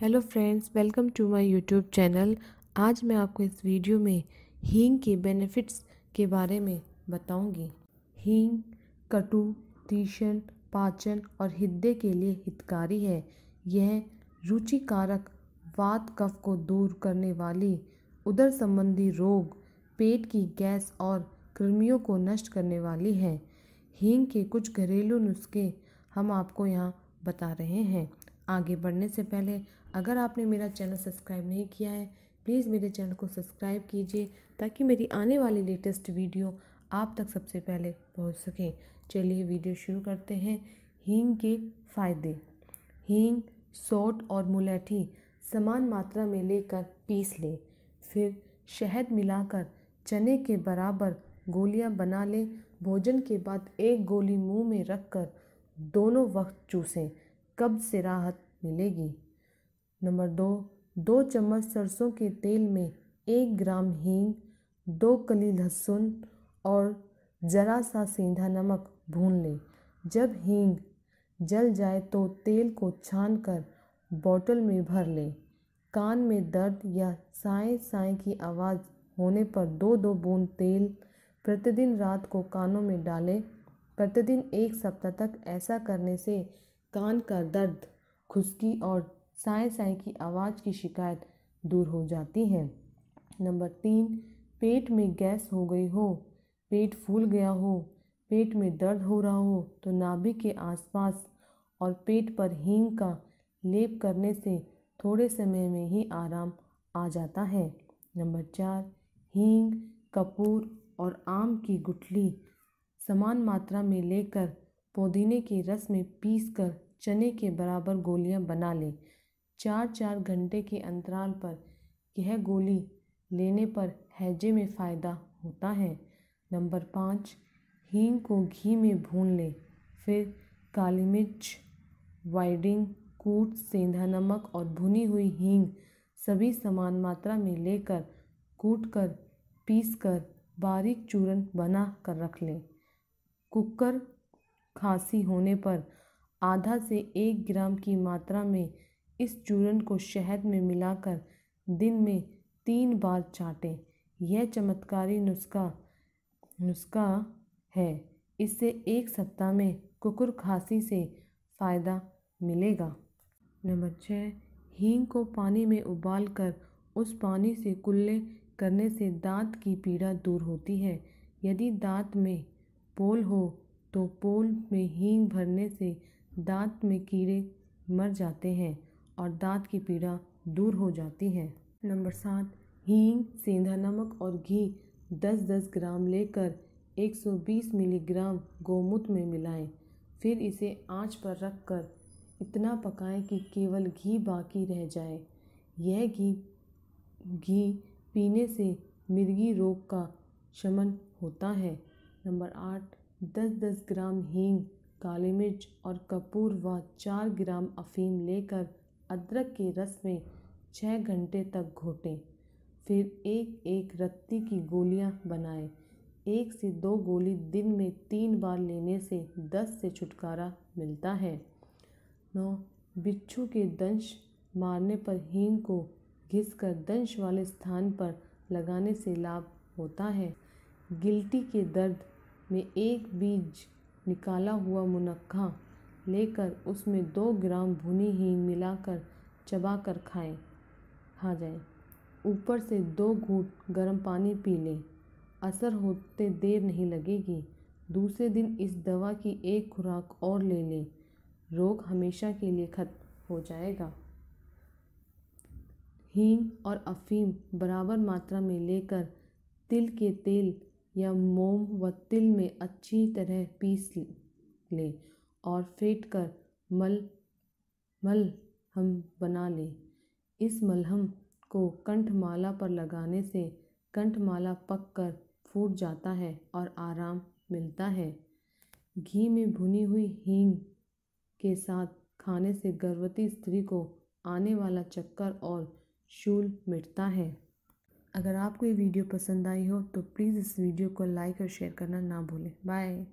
Hello friends welcome to my YouTube channel आज मैं आपको इस वीडियो में हींग के बेनिफिट्स के बारे में बताऊंगी। हींग कटु तीशन पाचन और हृदय के लिए हितकारी है यह रुचिकारक वात कफ को दूर करने वाली उदर संबंधी रोग पेट की गैस और कृमियों को नष्ट करने वाली है हींग के कुछ घरेलू नुस्खे हम आपको यहाँ बता रहे हैं आगे बढ़ने से पहले अगर आपने मेरा चैनल सब्सक्राइब नहीं किया है प्लीज़ मेरे चैनल को सब्सक्राइब कीजिए ताकि मेरी आने वाली लेटेस्ट वीडियो आप तक सबसे पहले पहुंच सकें चलिए वीडियो शुरू करते हैं हींग के फ़ायदे हींग सोट और मुलैठी समान मात्रा में लेकर पीस लें फिर शहद मिलाकर चने के बराबर गोलियां बना लें भोजन के बाद एक गोली मुंह में रखकर दोनों वक्त चूसें कब्ज से राहत मिलेगी नंबर दो दो चम्मच सरसों के तेल में एक ग्राम हींग दो कली लहसुन और ज़रा सा सेंधा नमक भून लें जब हींग जल जाए तो तेल को छान कर बॉटल में भर लें कान में दर्द या साए साए की आवाज़ होने पर दो दो बूंद तेल प्रतिदिन रात को कानों में डालें प्रतिदिन एक सप्ताह तक ऐसा करने से कान का दर्द खुशकी और साए साए की आवाज़ की शिकायत दूर हो जाती है नंबर तीन पेट में गैस हो गई हो पेट फूल गया हो पेट में दर्द हो रहा हो तो नाभि के आसपास और पेट पर हींग का लेप करने से थोड़े समय में ही आराम आ जाता है नंबर चार हींग कपूर और आम की गुठली समान मात्रा में लेकर पुदीने के रस में पीस कर चने के बराबर गोलियां बना लें चार चार घंटे के अंतराल पर यह गोली लेने पर हैजे में फ़ायदा होता है नंबर पाँच हींग को घी में भून लें फिर काली मिर्च वाइडिंग कूट सेंधा नमक और भुनी हुई हींग सभी समान मात्रा में लेकर कूट कर पीस कर बारीक चूरन बना कर रख लें कुकर खांसी होने पर आधा से एक ग्राम की मात्रा में इस चूर्ण को शहद में मिलाकर दिन में तीन बार चाटें यह चमत्कारी नुस्खा नुस्खा है इससे एक सप्ताह में कुकुर खांसी से फ़ायदा मिलेगा नंबर छः हींग को पानी में उबाल कर उस पानी से कुल्ले करने से दांत की पीड़ा दूर होती है यदि दांत में पोल हो तो पोल में हींग भरने से दांत में कीड़े मर जाते हैं और दांत की पीड़ा दूर हो जाती है नंबर सात हींग सेंधा नमक और घी दस दस ग्राम लेकर 120 मिलीग्राम गोमूत्र में मिलाएं फिर इसे आंच पर रखकर इतना पकाएं कि केवल घी बाकी रह जाए यह घी घी पीने से मिर्गी रोग का शमन होता है नंबर आठ दस दस ग्राम हींग काली मिर्च और कपूर व चार ग्राम अफ़ीम लेकर अदरक के रस में छः घंटे तक घोटें फिर एक एक रत्ती की गोलियां बनाएं एक से दो गोली दिन में तीन बार लेने से दस से छुटकारा मिलता है नौ बिच्छू के दंश मारने पर हींग को घिस कर दंश वाले स्थान पर लगाने से लाभ होता है गिल्टी के दर्द में एक बीज निकाला हुआ मुनक्का लेकर उसमें दो ग्राम भुनी हींग मिलाकर चबा कर खाएँ खा जाए ऊपर से दो घूट गर्म पानी पी लें असर होते देर नहीं लगेगी दूसरे दिन इस दवा की एक खुराक और ले लें रोग हमेशा के लिए खत्म हो जाएगा हींग और अफीम बराबर मात्रा में लेकर तिल के तेल या मोम व तिल में अच्छी तरह पीस लें और फेंट कर मल मल हम बना लें इस मलहम को कंठमाला पर लगाने से कंठमाला पक कर फूट जाता है और आराम मिलता है घी में भुनी हुई हींग के साथ खाने से गर्भवती स्त्री को आने वाला चक्कर और शूल मिटता है अगर आपको ये वीडियो पसंद आई हो तो प्लीज़ इस वीडियो को लाइक और शेयर करना ना भूलें बाय